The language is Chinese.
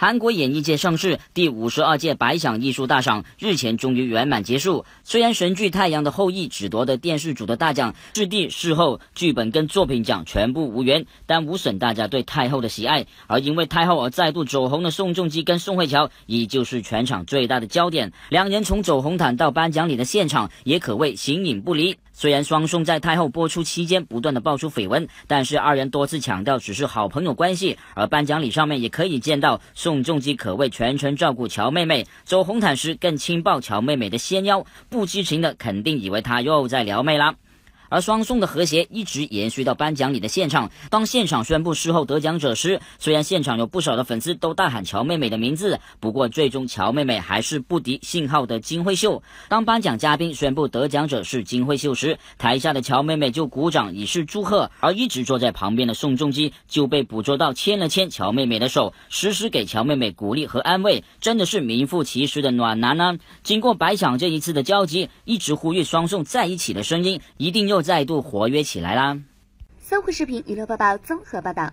韩国演艺界盛市，第五十二届百想艺术大赏日前终于圆满结束。虽然神剧《太阳的后裔》只夺得电视组的大奖，质地、事后、剧本跟作品奖全部无缘，但无损大家对太后的喜爱。而因为太后而再度走红的宋仲基跟宋慧乔依旧是全场最大的焦点。两人从走红毯到颁奖礼的现场也可谓形影不离。虽然双宋在太后播出期间不断的爆出绯闻，但是二人多次强调只是好朋友关系。而颁奖礼上面也可以见到宋仲基可谓全程照顾乔妹妹，走红毯时更亲抱乔妹妹的纤腰，不知情的肯定以为他又在撩妹啦。而双宋的和谐一直延续到颁奖礼的现场。当现场宣布事后得奖者时，虽然现场有不少的粉丝都大喊乔妹妹的名字，不过最终乔妹妹还是不敌信号的金惠秀。当颁奖嘉宾宣布得奖者是金惠秀时，台下的乔妹妹就鼓掌以示祝贺。而一直坐在旁边的宋仲基就被捕捉到牵了牵乔妹妹的手，时时给乔妹妹鼓励和安慰，真的是名副其实的暖男呢。经过白想这一次的交集，一直呼吁双宋在一起的声音，一定又。再度活跃起来啦！搜狐视频娱乐播报综合报道。